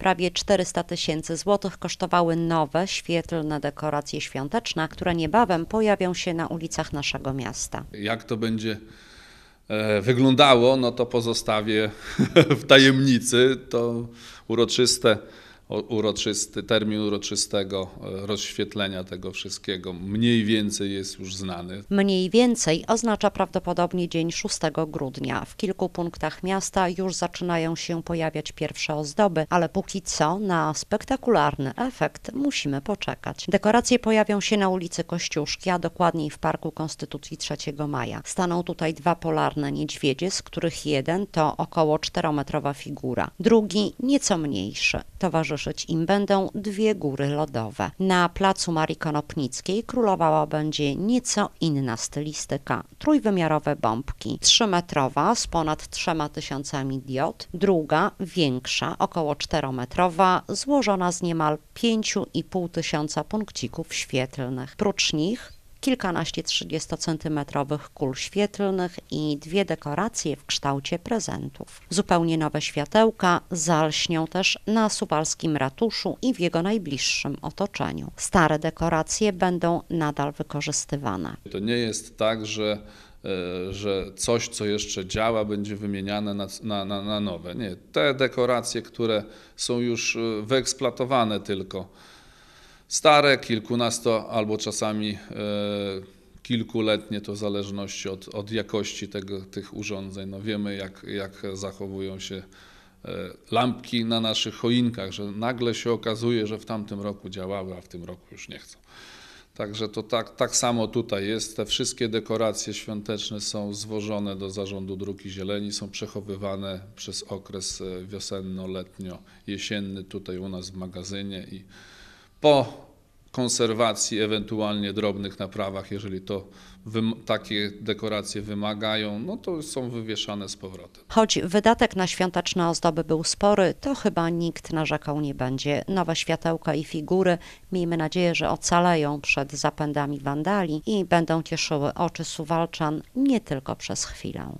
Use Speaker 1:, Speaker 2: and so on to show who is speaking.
Speaker 1: Prawie 400 tysięcy złotych kosztowały nowe, świetlne dekoracje świąteczne, które niebawem pojawią się na ulicach naszego miasta.
Speaker 2: Jak to będzie e, wyglądało, no to pozostawię w tajemnicy. To uroczyste uroczysty, termin uroczystego e, rozświetlenia tego wszystkiego mniej więcej jest już znany.
Speaker 1: Mniej więcej oznacza prawdopodobnie dzień 6 grudnia. W kilku punktach miasta już zaczynają się pojawiać pierwsze ozdoby, ale póki co na spektakularny efekt musimy poczekać. Dekoracje pojawią się na ulicy Kościuszki, a dokładniej w Parku Konstytucji 3 maja. Staną tutaj dwa polarne niedźwiedzie, z których jeden to około 4-metrowa figura, drugi nieco mniejszy. Towarzyszy towarzyszyć im będą dwie góry lodowe. Na placu Marii Konopnickiej królowała będzie nieco inna stylistyka. Trójwymiarowe bombki, trzymetrowa z ponad trzema tysiącami diod, druga większa, około czterometrowa, złożona z niemal pięciu i pół tysiąca punkcików świetlnych. Prócz nich kilkanaście 30-centymetrowych kul świetlnych i dwie dekoracje w kształcie prezentów. Zupełnie nowe światełka zalśnią też na suwalskim ratuszu i w jego najbliższym otoczeniu. Stare dekoracje będą nadal wykorzystywane.
Speaker 2: To nie jest tak, że e, że coś, co jeszcze działa, będzie wymieniane na, na, na nowe. Nie, te dekoracje, które są już e, wyeksploatowane tylko, stare, kilkunasto albo czasami e, kilkuletnie, to w zależności od, od jakości tego, tych urządzeń. No wiemy, jak, jak zachowują się e, lampki na naszych choinkach, że nagle się okazuje, że w tamtym roku działały, a w tym roku już nie chcą. Także to tak, tak samo tutaj jest. Te wszystkie dekoracje świąteczne są zwożone do zarządu Druki Zieleni, są przechowywane przez okres e, wiosenno-letnio-jesienny tutaj u nas w magazynie i po konserwacji ewentualnie drobnych naprawach, jeżeli to takie dekoracje wymagają, no to są wywieszane z powrotem.
Speaker 1: Choć wydatek na świąteczne ozdoby był spory, to chyba nikt narzekał nie będzie. Nowe światełka i figury, miejmy nadzieję, że ocaleją przed zapędami wandali i będą cieszyły oczy suwalczan nie tylko przez chwilę.